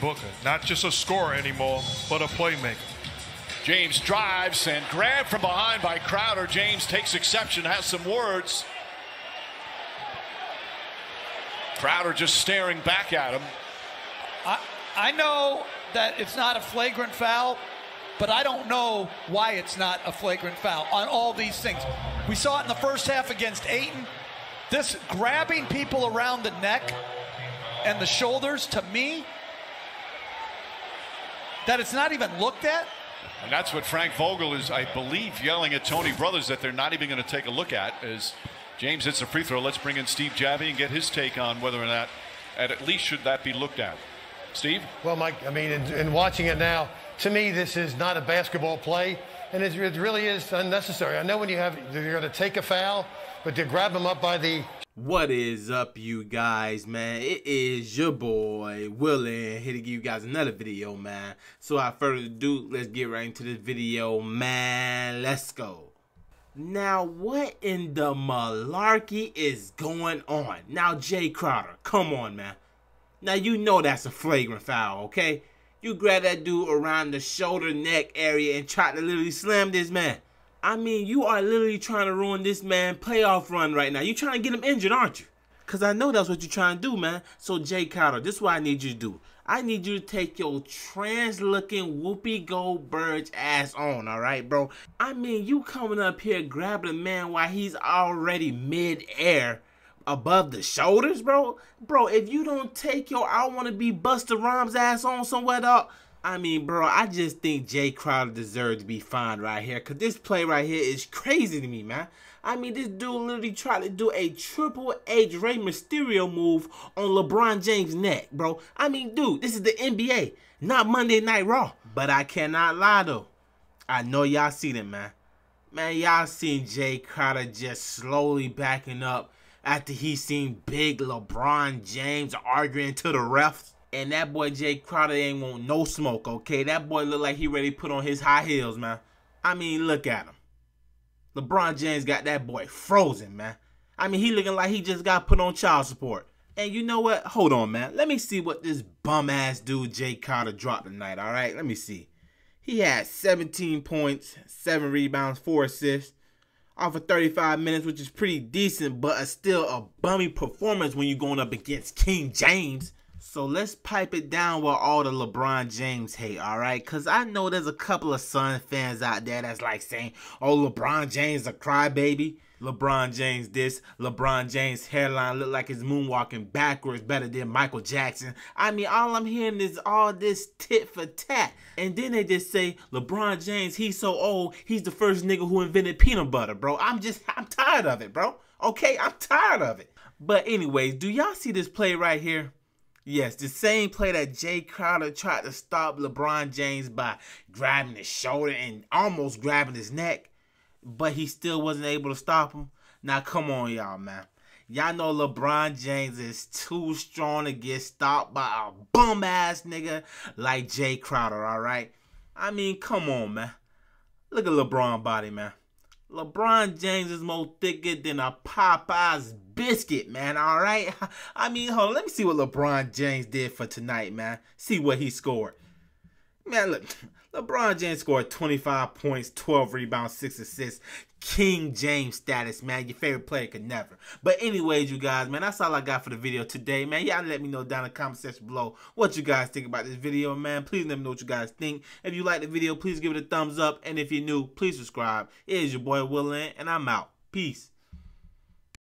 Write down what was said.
Booker, not just a scorer anymore, but a playmaker. James drives and grabbed from behind by Crowder. James takes exception, has some words. Crowder just staring back at him. I, I know that it's not a flagrant foul, but I don't know why it's not a flagrant foul on all these things. We saw it in the first half against Aiton. This grabbing people around the neck and the shoulders, to me, that it's not even looked at? And that's what Frank Vogel is, I believe, yelling at Tony Brothers that they're not even going to take a look at. As James hits a free throw, let's bring in Steve Javy and get his take on whether or not, at least, should that be looked at. Steve? Well, Mike, I mean, in, in watching it now, to me, this is not a basketball play, and it, it really is unnecessary. I know when you have, you're going to take a foul, but to grab him up by the what is up, you guys, man? It is your boy, Willie, here to give you guys another video, man. So without further ado, let's get right into this video, man. Let's go. Now, what in the malarkey is going on? Now, Jay Crowder, come on, man. Now, you know that's a flagrant foul, okay? You grab that dude around the shoulder, neck area and try to literally slam this man. I mean, you are literally trying to ruin this man playoff run right now. You trying to get him injured, aren't you? Cause I know that's what you're trying to do, man. So Jay Cotto, this is what I need you to do. I need you to take your trans-looking Whoopi Goldberg ass on, all right, bro. I mean, you coming up here grabbing a man while he's already mid-air above the shoulders, bro. Bro, if you don't take your I want to be Buster Rhymes ass on somewhere, dog. I mean, bro, I just think Jay Crowder deserves to be fined right here. Because this play right here is crazy to me, man. I mean, this dude literally tried to do a triple H Rey Mysterio move on LeBron James' neck, bro. I mean, dude, this is the NBA, not Monday Night Raw. But I cannot lie, though. I know y'all seen it, man. Man, y'all seen Jay Crowder just slowly backing up after he seen big LeBron James arguing to the refs. And that boy Jay Crowder ain't want no smoke, okay? That boy look like he ready put on his high heels, man. I mean, look at him. LeBron James got that boy frozen, man. I mean, he looking like he just got put on child support. And you know what? Hold on, man. Let me see what this bum ass dude Jay Crowder dropped tonight. All right, let me see. He had 17 points, seven rebounds, four assists, off of 35 minutes, which is pretty decent, but still a bummy performance when you're going up against King James. So let's pipe it down with all the LeBron James hate, all right? Because I know there's a couple of Sun fans out there that's like saying, oh, LeBron James a crybaby. LeBron James this, LeBron James hairline look like he's moonwalking backwards better than Michael Jackson. I mean, all I'm hearing is all this tit for tat. And then they just say, LeBron James, he's so old, he's the first nigga who invented peanut butter, bro. I'm just, I'm tired of it, bro. Okay, I'm tired of it. But anyways, do y'all see this play right here? Yes, the same play that Jay Crowder tried to stop LeBron James by grabbing his shoulder and almost grabbing his neck, but he still wasn't able to stop him. Now, come on, y'all, man. Y'all know LeBron James is too strong to get stopped by a bum ass nigga like Jay Crowder, all right? I mean, come on, man. Look at LeBron body, man. LeBron James is more thicker than a Popeye's biscuit, man. All right. I mean, hold on. Let me see what LeBron James did for tonight, man. See what he scored. Man, look, LeBron James scored 25 points, 12 rebounds, 6 assists. King James status, man. Your favorite player could never. But anyways, you guys, man, that's all I got for the video today, man. Y'all let me know down in the comment section below what you guys think about this video, man. Please let me know what you guys think. If you like the video, please give it a thumbs up. And if you're new, please subscribe. It is your boy Willin, and I'm out. Peace.